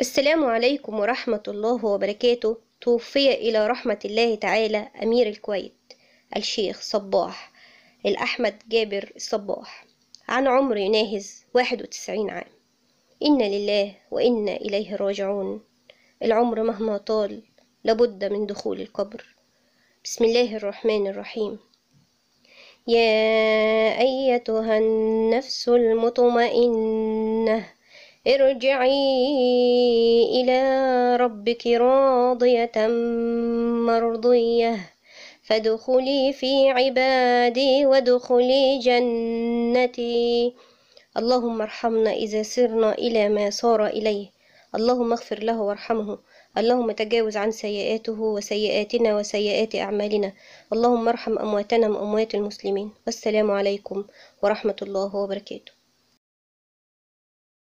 السلام عليكم ورحمة الله وبركاته توفي إلى رحمة الله تعالى أمير الكويت الشيخ صباح الأحمد جابر الصباح عن عمر يناهز واحد وتسعين عام إنا لله وإنا إليه راجعون العمر مهما طال لابد من دخول القبر بسم الله الرحمن الرحيم يا أيتها النفس المطمئنة ارجعي إلى ربك راضية مرضية فادخلي في عبادي وادخلي جنتي اللهم ارحمنا إذا سرنا إلى ما صار إليه اللهم اغفر له وارحمه اللهم تجاوز عن سيئاته وسيئاتنا وسيئات أعمالنا اللهم ارحم أمواتنا وأموات المسلمين والسلام عليكم ورحمة الله وبركاته